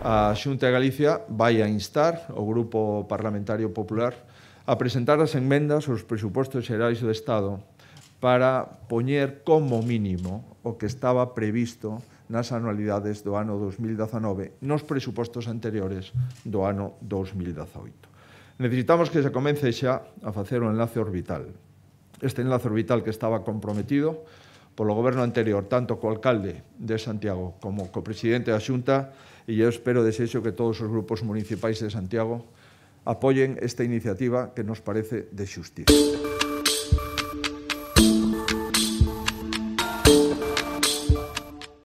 A Xunta de Galicia vai a instar o Grupo Parlamentario Popular a presentar as enmendas aos presupostos xerais do Estado para poñer como mínimo o que estaba previsto nas anualidades do ano 2019 nos presupostos anteriores do ano 2018. Necesitamos que se comece xa a facer o enlace orbital. Este enlace orbital que estaba comprometido polo goberno anterior, tanto co alcalde de Santiago como co presidente da Xunta, e eu espero desexo que todos os grupos municipais de Santiago apoyen esta iniciativa que nos parece de xustiza.